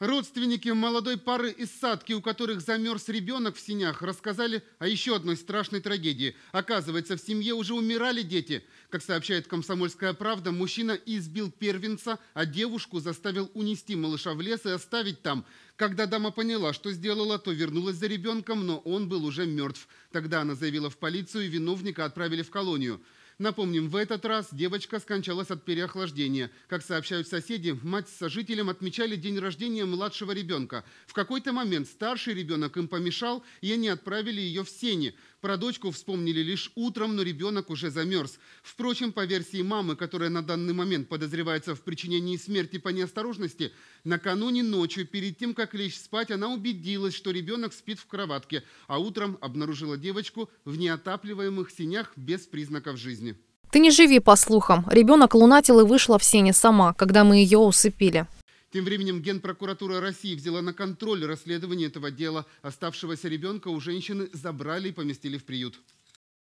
Родственники молодой пары из Садки, у которых замерз ребенок в синях, рассказали о еще одной страшной трагедии. Оказывается, в семье уже умирали дети. Как сообщает «Комсомольская правда», мужчина избил первенца, а девушку заставил унести малыша в лес и оставить там. Когда дама поняла, что сделала, то вернулась за ребенком, но он был уже мертв. Тогда она заявила в полицию, и виновника отправили в колонию. Напомним, в этот раз девочка скончалась от переохлаждения. Как сообщают соседи, мать с сожителем отмечали день рождения младшего ребенка. В какой-то момент старший ребенок им помешал, и они отправили ее в сене. Про дочку вспомнили лишь утром, но ребенок уже замерз. Впрочем, по версии мамы, которая на данный момент подозревается в причинении смерти по неосторожности, накануне ночью, перед тем, как лечь спать, она убедилась, что ребенок спит в кроватке, а утром обнаружила девочку в неотапливаемых синях без признаков жизни. Ты не живи по слухам. Ребенок лунатил и вышла в сене сама, когда мы ее усыпили. Тем временем Генпрокуратура России взяла на контроль расследование этого дела. Оставшегося ребенка у женщины забрали и поместили в приют.